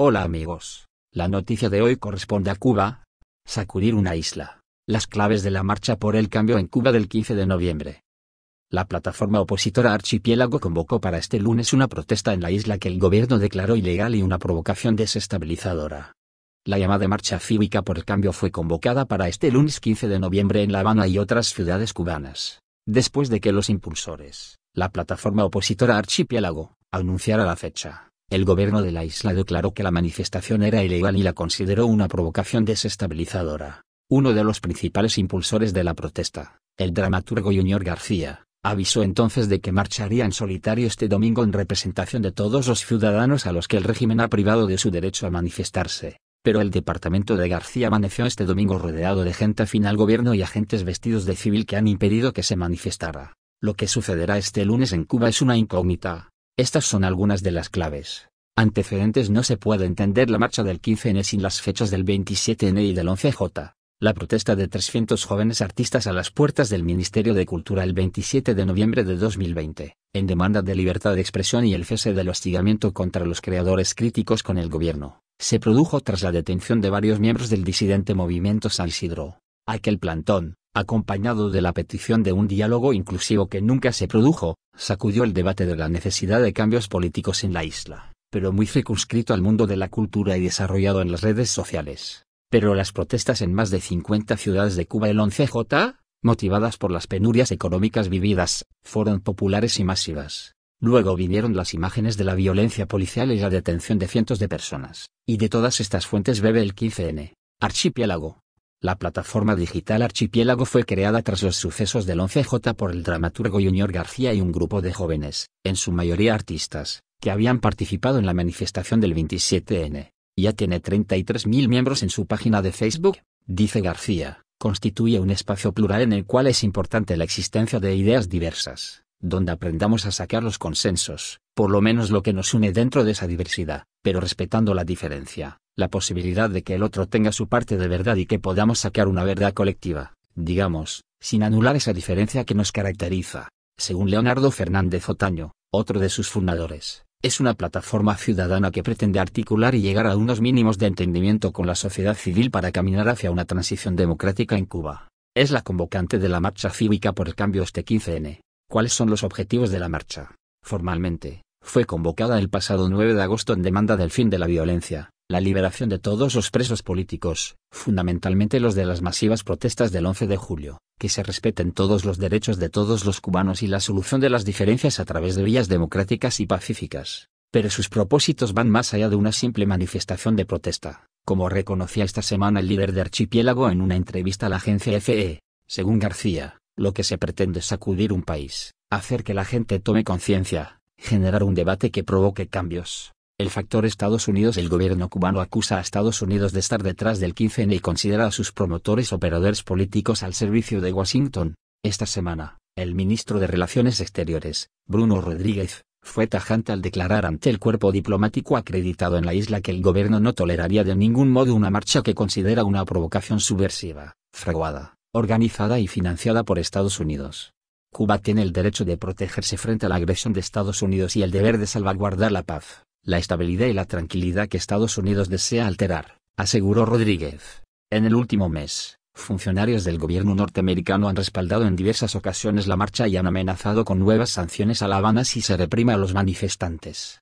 Hola amigos. La noticia de hoy corresponde a Cuba. Sacudir una isla. Las claves de la marcha por el cambio en Cuba del 15 de noviembre. La plataforma opositora Archipiélago convocó para este lunes una protesta en la isla que el gobierno declaró ilegal y una provocación desestabilizadora. La llamada marcha cívica por el cambio fue convocada para este lunes 15 de noviembre en La Habana y otras ciudades cubanas, después de que los impulsores, la plataforma opositora Archipiélago, anunciara la fecha. El gobierno de la isla declaró que la manifestación era ilegal y la consideró una provocación desestabilizadora. Uno de los principales impulsores de la protesta, el dramaturgo Junior García, avisó entonces de que marcharía en solitario este domingo en representación de todos los ciudadanos a los que el régimen ha privado de su derecho a manifestarse. Pero el departamento de García amaneció este domingo rodeado de gente afinal al gobierno y agentes vestidos de civil que han impedido que se manifestara. Lo que sucederá este lunes en Cuba es una incógnita, estas son algunas de las claves. Antecedentes No se puede entender la marcha del 15N sin las fechas del 27N y del 11J. La protesta de 300 jóvenes artistas a las puertas del Ministerio de Cultura el 27 de noviembre de 2020, en demanda de libertad de expresión y el cese del hostigamiento contra los creadores críticos con el gobierno, se produjo tras la detención de varios miembros del disidente movimiento San Isidro. Aquel plantón, acompañado de la petición de un diálogo inclusivo que nunca se produjo, sacudió el debate de la necesidad de cambios políticos en la isla, pero muy circunscrito al mundo de la cultura y desarrollado en las redes sociales. Pero las protestas en más de 50 ciudades de Cuba el 11J, motivadas por las penurias económicas vividas, fueron populares y masivas. Luego vinieron las imágenes de la violencia policial y la detención de cientos de personas, y de todas estas fuentes bebe el 15N, archipiélago, la plataforma digital Archipiélago fue creada tras los sucesos del 11J por el dramaturgo Junior García y un grupo de jóvenes, en su mayoría artistas, que habían participado en la manifestación del 27N. Ya tiene 33.000 miembros en su página de Facebook, dice García, constituye un espacio plural en el cual es importante la existencia de ideas diversas, donde aprendamos a sacar los consensos, por lo menos lo que nos une dentro de esa diversidad, pero respetando la diferencia la posibilidad de que el otro tenga su parte de verdad y que podamos sacar una verdad colectiva, digamos, sin anular esa diferencia que nos caracteriza. Según Leonardo Fernández Otaño, otro de sus fundadores, es una plataforma ciudadana que pretende articular y llegar a unos mínimos de entendimiento con la sociedad civil para caminar hacia una transición democrática en Cuba. Es la convocante de la Marcha Cívica por el Cambio este 15N. ¿Cuáles son los objetivos de la marcha? Formalmente, fue convocada el pasado 9 de agosto en demanda del fin de la violencia, la liberación de todos los presos políticos, fundamentalmente los de las masivas protestas del 11 de julio, que se respeten todos los derechos de todos los cubanos y la solución de las diferencias a través de vías democráticas y pacíficas. Pero sus propósitos van más allá de una simple manifestación de protesta, como reconocía esta semana el líder de Archipiélago en una entrevista a la agencia FE. E. Según García, lo que se pretende es sacudir un país, hacer que la gente tome conciencia, generar un debate que provoque cambios el factor Estados Unidos El gobierno cubano acusa a Estados Unidos de estar detrás del 15N y considera a sus promotores operadores políticos al servicio de Washington. Esta semana, el ministro de Relaciones Exteriores, Bruno Rodríguez, fue tajante al declarar ante el cuerpo diplomático acreditado en la isla que el gobierno no toleraría de ningún modo una marcha que considera una provocación subversiva, fraguada, organizada y financiada por Estados Unidos. Cuba tiene el derecho de protegerse frente a la agresión de Estados Unidos y el deber de salvaguardar la paz la estabilidad y la tranquilidad que Estados Unidos desea alterar, aseguró Rodríguez. En el último mes, funcionarios del gobierno norteamericano han respaldado en diversas ocasiones la marcha y han amenazado con nuevas sanciones a La Habana si se reprime a los manifestantes.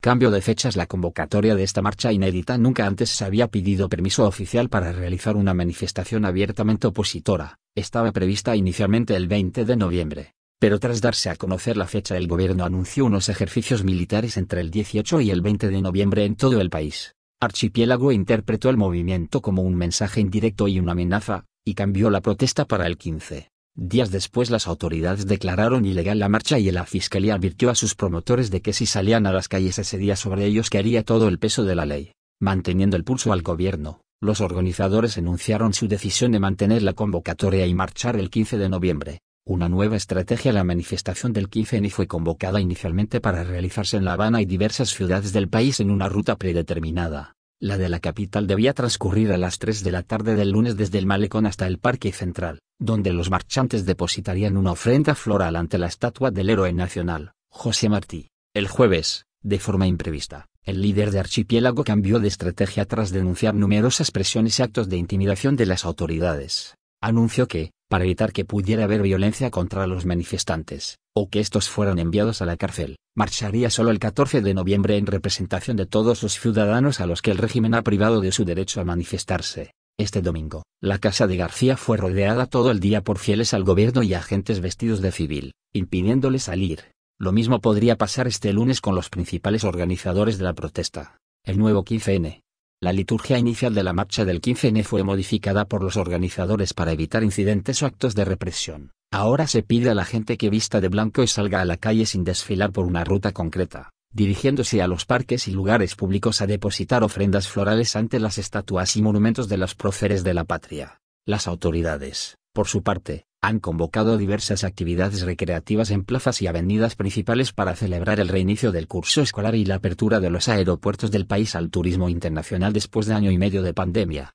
Cambio de fechas La convocatoria de esta marcha inédita nunca antes se había pedido permiso oficial para realizar una manifestación abiertamente opositora, estaba prevista inicialmente el 20 de noviembre, pero tras darse a conocer la fecha el gobierno anunció unos ejercicios militares entre el 18 y el 20 de noviembre en todo el país. Archipiélago interpretó el movimiento como un mensaje indirecto y una amenaza, y cambió la protesta para el 15. Días después las autoridades declararon ilegal la marcha y la fiscalía advirtió a sus promotores de que si salían a las calles ese día sobre ellos que haría todo el peso de la ley. Manteniendo el pulso al gobierno, los organizadores anunciaron su decisión de mantener la convocatoria y marchar el 15 de noviembre. Una nueva estrategia la manifestación del 15 N fue convocada inicialmente para realizarse en La Habana y diversas ciudades del país en una ruta predeterminada. La de la capital debía transcurrir a las 3 de la tarde del lunes desde el malecón hasta el Parque Central, donde los marchantes depositarían una ofrenda floral ante la estatua del héroe nacional, José Martí. El jueves, de forma imprevista, el líder de Archipiélago cambió de estrategia tras denunciar numerosas presiones y actos de intimidación de las autoridades. Anunció que, para evitar que pudiera haber violencia contra los manifestantes, o que estos fueran enviados a la cárcel, marcharía solo el 14 de noviembre en representación de todos los ciudadanos a los que el régimen ha privado de su derecho a manifestarse. Este domingo, la casa de García fue rodeada todo el día por fieles al gobierno y agentes vestidos de civil, impidiéndole salir. Lo mismo podría pasar este lunes con los principales organizadores de la protesta. El nuevo 15N, la liturgia inicial de la marcha del 15-N fue modificada por los organizadores para evitar incidentes o actos de represión. Ahora se pide a la gente que vista de blanco y salga a la calle sin desfilar por una ruta concreta, dirigiéndose a los parques y lugares públicos a depositar ofrendas florales ante las estatuas y monumentos de los próceres de la patria. Las autoridades, por su parte, han convocado diversas actividades recreativas en plazas y avenidas principales para celebrar el reinicio del curso escolar y la apertura de los aeropuertos del país al turismo internacional después de año y medio de pandemia.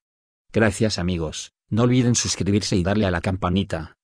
Gracias amigos, no olviden suscribirse y darle a la campanita.